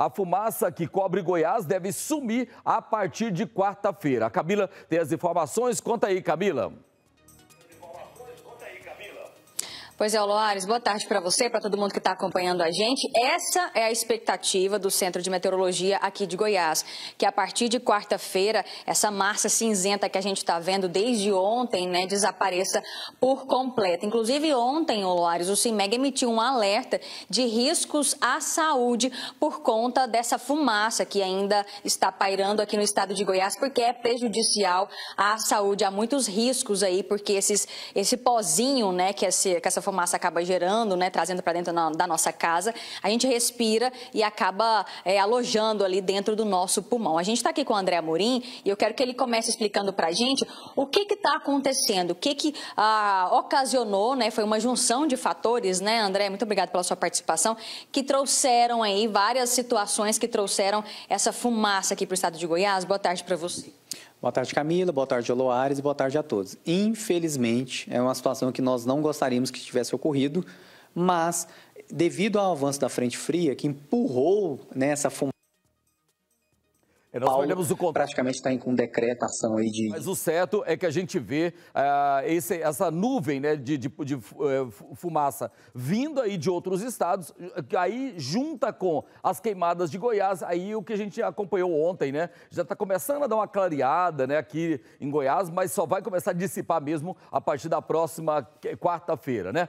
A fumaça que cobre Goiás deve sumir a partir de quarta-feira. A Camila tem as informações. Conta aí, Camila. Pois é, Loares, boa tarde para você, para todo mundo que está acompanhando a gente. Essa é a expectativa do Centro de Meteorologia aqui de Goiás, que a partir de quarta-feira, essa massa cinzenta que a gente está vendo desde ontem, né, desapareça por completo. Inclusive, ontem, Loares, o CIMEG emitiu um alerta de riscos à saúde por conta dessa fumaça que ainda está pairando aqui no estado de Goiás, porque é prejudicial à saúde. Há muitos riscos aí, porque esses, esse pozinho, né, que, é esse, que essa fumaça acaba gerando, né, trazendo para dentro na, da nossa casa, a gente respira e acaba é, alojando ali dentro do nosso pulmão. A gente está aqui com o André Amorim e eu quero que ele comece explicando para a gente o que está acontecendo, o que, que ah, ocasionou, né, foi uma junção de fatores, né, André? Muito obrigado pela sua participação, que trouxeram aí várias situações que trouxeram essa fumaça aqui para o estado de Goiás. Boa tarde para você. Boa tarde, Camila. Boa tarde, Loares. Boa tarde a todos. Infelizmente, é uma situação que nós não gostaríamos que tivesse ocorrido, mas devido ao avanço da frente fria, que empurrou nessa né, fumaça é, nós Paulo olhamos o contrato. praticamente está com decretação aí de... Mas o certo é que a gente vê uh, esse, essa nuvem né, de, de, de eh, fumaça vindo aí de outros estados, aí junta com as queimadas de Goiás, aí o que a gente acompanhou ontem, né? Já está começando a dar uma clareada né, aqui em Goiás, mas só vai começar a dissipar mesmo a partir da próxima quarta-feira, né?